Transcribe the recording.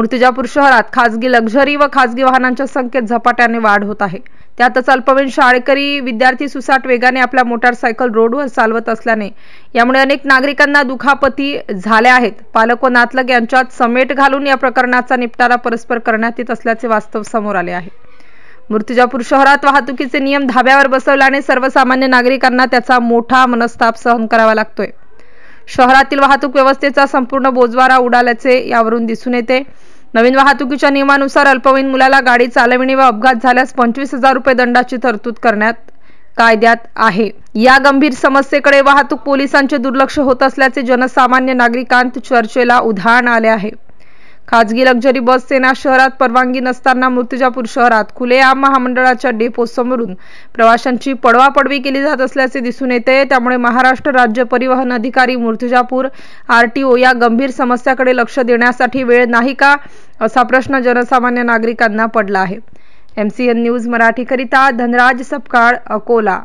मूर्तिजापूर शहरात खासगी लक्झरी व खासगी वाहनांच्या संख्येत झपाट्याने वाढ होत आहे त्यातच अल्पवयीन शाळेकरी विद्यार्थी सुसाट वेगाने आपल्या मोटारसायकल रोडवर चालवत असल्याने यामुळे अनेक नागरिकांना दुखापती झाल्या आहेत पालक व नातलग यांच्यात समेट घालून या प्रकरणाचा निपटारा परस्पर करण्यात येत असल्याचे वास्तव समोर आले आहे मूर्तिजापूर शहरात वाहतुकीचे नियम धाब्यावर बसवल्याने सर्वसामान्य नागरिकांना त्याचा मोठा मनस्ताप सहन करावा लागतोय शहरातील वाहतूक व्यवस्थेचा संपूर्ण बोजवारा उडाल्याचे यावरून दिसून येते नवीन वाहतुकीच्या नियमानुसार अल्पवयीन मुलाला गाडी चालविणे व अपघात झाल्यास पंचवीस हजार रुपये दंडाची तरतूद करण्यात कायद्यात आहे या गंभीर समस्येकडे वाहतूक पोलिसांचे दुर्लक्ष होत असल्याचे जनसामान्य नागरिकांत चर्चेला उधाण आले आहे खाजगी लक्झरी बस सेना शहरात परवानगी नसताना मूर्तिजापूर शहरात खुलेआम महामंडळाच्या डेपो समोरून प्रवाशांची पडवापडवी केली जात असल्याचे दिसून येते त्यामुळे महाराष्ट्र राज्य परिवहन अधिकारी मूर्तिजापूर आरटीओ या गंभीर समस्याकडे लक्ष देण्यासाठी वेळ नाही का असा प्रश्न जनसामान्य नागरिकांना पडला आहे एमसीएन न्यूज मराठीकरिता धनराज सपकाळ अकोला